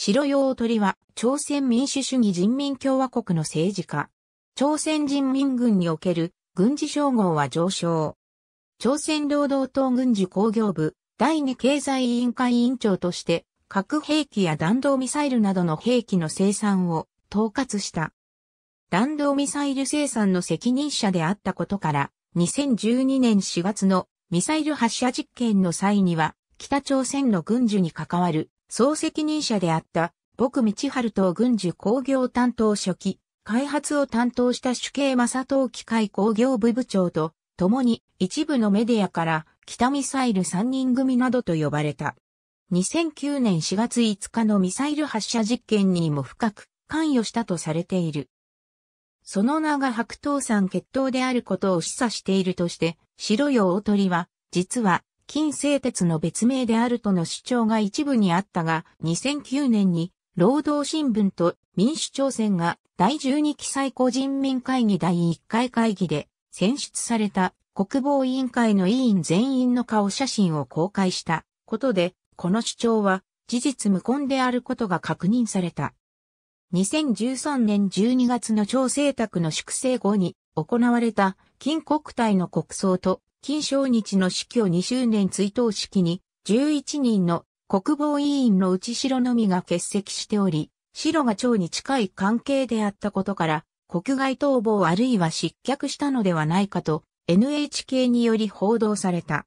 白用鳥は、朝鮮民主主義人民共和国の政治家。朝鮮人民軍における軍事称号は上昇。朝鮮労働党軍事工業部第二経済委員会委員長として、核兵器や弾道ミサイルなどの兵器の生産を統括した。弾道ミサイル生産の責任者であったことから、2012年4月のミサイル発射実験の際には、北朝鮮の軍需に関わる総責任者であった、僕道春と軍需工業担当初期、開発を担当した主計正藤機械工業部部長と、共に一部のメディアから北ミサイル三人組などと呼ばれた。2009年4月5日のミサイル発射実験にも深く関与したとされている。その名が白頭山血統であることを示唆しているとして、白い大鳥は、実は金製鉄の別名であるとの主張が一部にあったが、2009年に労働新聞と民主朝鮮が第12期最高人民会議第1回会議で選出された国防委員会の委員全員の顔写真を公開したことで、この主張は事実無根であることが確認された。2013年12月の朝政宅の粛清後に行われた金国体の国葬と金正日の死去2周年追悼式に、11人の国防委員の内城のみが欠席しており、白が蝶に近い関係であったことから、国外逃亡あるいは失脚したのではないかと NHK により報道された。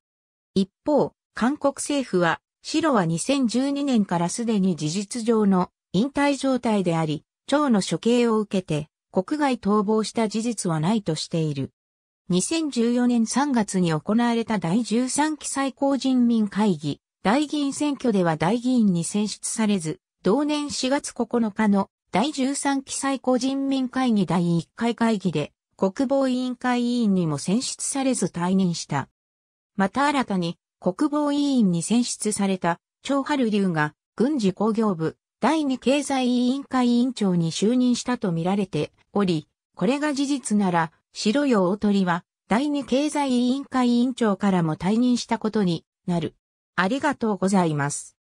一方、韓国政府は、白は2012年からすでに事実上の引退状態であり、蝶の処刑を受けて国外逃亡した事実はないとしている。2014年3月に行われた第13期最高人民会議、大議員選挙では大議員に選出されず、同年4月9日の第13期最高人民会議第1回会議で、国防委員会委員にも選出されず退任した。また新たに国防委員に選出された張春龍が軍事工業部第2経済委員会委員長に就任したとみられており、これが事実なら白代大鳥は、第二経済委員会委員長からも退任したことになる。ありがとうございます。